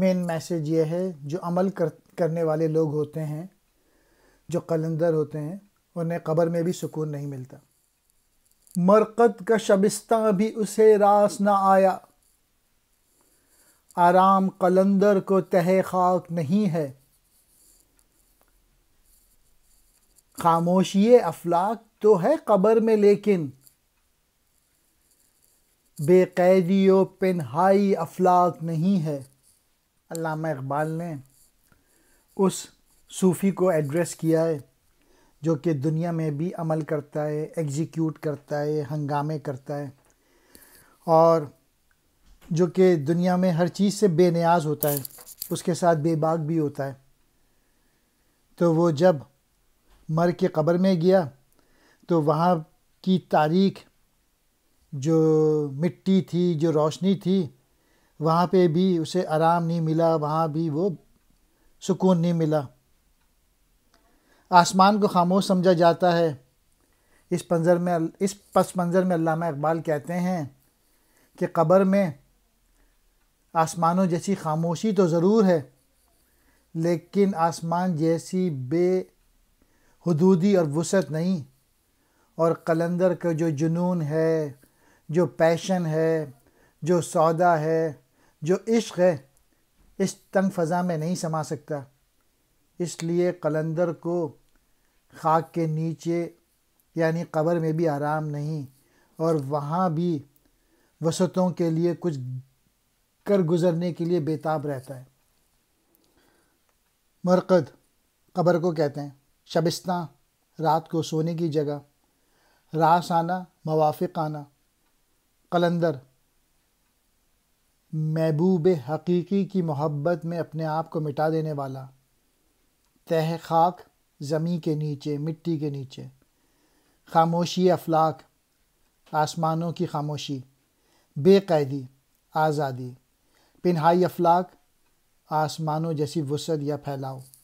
main message ये है जो अमल कर करने वाले लोग होते हैं जो कलंदर होते हैं उन्हें कब्र में भी सुकून नहीं मिलता मरकत का शबिस्ता भी उसे रास ना आया आराम कलंदर को तह खाक नहीं है खामोशी अफलाक तो है कब्र में लेकिन बेकैदी व पिनहाई अफलाक नहीं है अलामा इकबाल ने उस सूफ़ी को एड्रेस किया है जो कि दुनिया में भी अमल करता है एग्जीक्यूट करता है हंगामे करता है और जो कि दुनिया में हर चीज़ से बेनियाज होता है उसके साथ बेबाक भी होता है तो वो जब मर के कब्र में गया तो वहाँ की तारीख जो मिट्टी थी जो रोशनी थी वहाँ पे भी उसे आराम नहीं मिला वहाँ भी वो सुकून नहीं मिला आसमान को खामोश समझा जाता है इस पंजर में इस पस मंज़र में अल्लामा इकबाल कहते हैं कि कब्र में आसमानों जैसी खामोशी तो ज़रूर है लेकिन आसमान जैसी हदूदी और वसत नहीं और कलंदर का जो जुनून है जो पैशन है जो सौदा है जो इश्क है इस तंग फ़ज़ा में नहीं समा सकता इसलिए कलंदर को खाक के नीचे यानी कब्र में भी आराम नहीं और वहाँ भी वसतों के लिए कुछ कर गुज़रने के लिए बेताब रहता है मरकद कब्र को कहते हैं शबिस्तां रात को सोने की जगह रास आना मवाफिक आना कलंदर महबूब हकीकी की मोहब्बत में अपने आप को मिटा देने वाला तह खाक ज़मी के नीचे मिट्टी के नीचे खामोशी अफलाक आसमानों की खामोशी बेकैदी आज़ादी पिनहाई अफलाक आसमानों जैसी वसत या फैलाओ